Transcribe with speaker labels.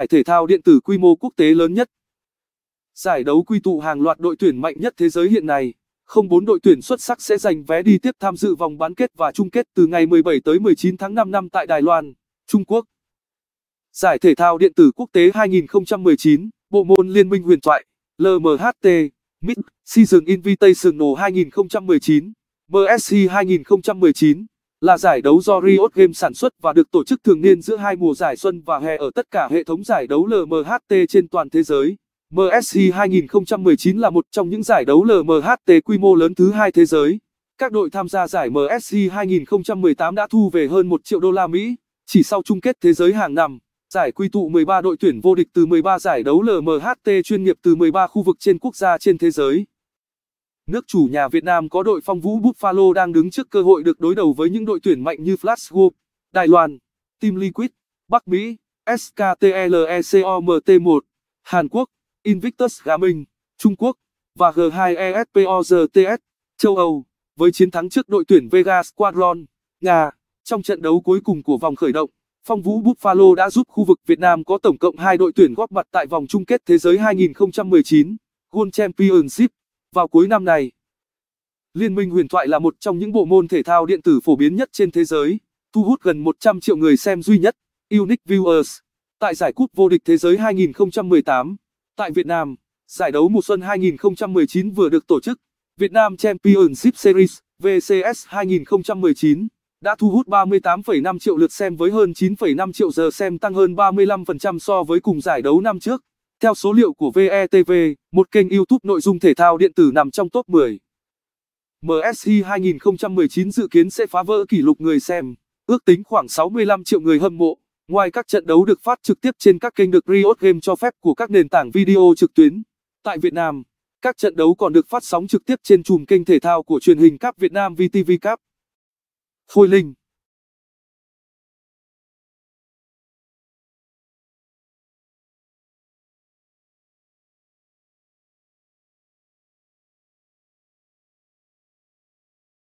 Speaker 1: giải thể thao điện tử quy mô quốc tế lớn nhất. Giải đấu quy tụ hàng loạt đội tuyển mạnh nhất thế giới hiện nay, không bốn đội tuyển xuất sắc sẽ giành vé đi tiếp tham dự vòng bán kết và chung kết từ ngày 17 tới 19 tháng 5 năm tại Đài Loan, Trung Quốc. Giải thể thao điện tử quốc tế 2019, bộ môn Liên minh huyền thoại, LMHT, Mid Season Invitational 2019, MSC 2019 là giải đấu do Riot Games sản xuất và được tổ chức thường niên giữa hai mùa giải xuân và hè ở tất cả hệ thống giải đấu LMHT trên toàn thế giới. MSC 2019 là một trong những giải đấu LMHT quy mô lớn thứ hai thế giới. Các đội tham gia giải MSC 2018 đã thu về hơn 1 triệu đô la Mỹ, chỉ sau chung kết thế giới hàng năm. Giải quy tụ 13 đội tuyển vô địch từ 13 giải đấu LMHT chuyên nghiệp từ 13 khu vực trên quốc gia trên thế giới nước chủ nhà Việt Nam có đội phong vũ Buffalo đang đứng trước cơ hội được đối đầu với những đội tuyển mạnh như Flash Đài Loan, Team Liquid, Bắc Mỹ, SKTLECOMT1, Hàn Quốc, Invictus Gaming, Trung Quốc và G2ESPOZTS, châu Âu, với chiến thắng trước đội tuyển Vega Squadron, Nga. Trong trận đấu cuối cùng của vòng khởi động, Phong Vũ Buffalo đã giúp khu vực Việt Nam có tổng cộng hai đội tuyển góp mặt tại vòng chung kết thế giới 2019, World Championship vào cuối năm này. Liên minh huyền thoại là một trong những bộ môn thể thao điện tử phổ biến nhất trên thế giới, thu hút gần 100 triệu người xem duy nhất, unique viewers. Tại giải cúp vô địch thế giới 2018, tại Việt Nam, giải đấu mùa xuân 2019 vừa được tổ chức, Việt Nam Championship Series VCS 2019 đã thu hút 38,5 triệu lượt xem với hơn 9,5 triệu giờ xem tăng hơn 35% so với cùng giải đấu năm trước. Theo số liệu của VETV, e một kênh YouTube nội dung thể thao điện tử nằm trong top 10. MSI 2019 dự kiến sẽ phá vỡ kỷ lục người xem, ước tính khoảng 65 triệu người hâm mộ. Ngoài các trận đấu được phát trực tiếp trên các kênh được Riot Game cho phép của các nền tảng video trực tuyến, tại Việt Nam, các trận đấu còn được phát sóng trực tiếp trên chùm kênh thể thao của truyền hình CAP Việt Nam VTV CAP. Khôi Linh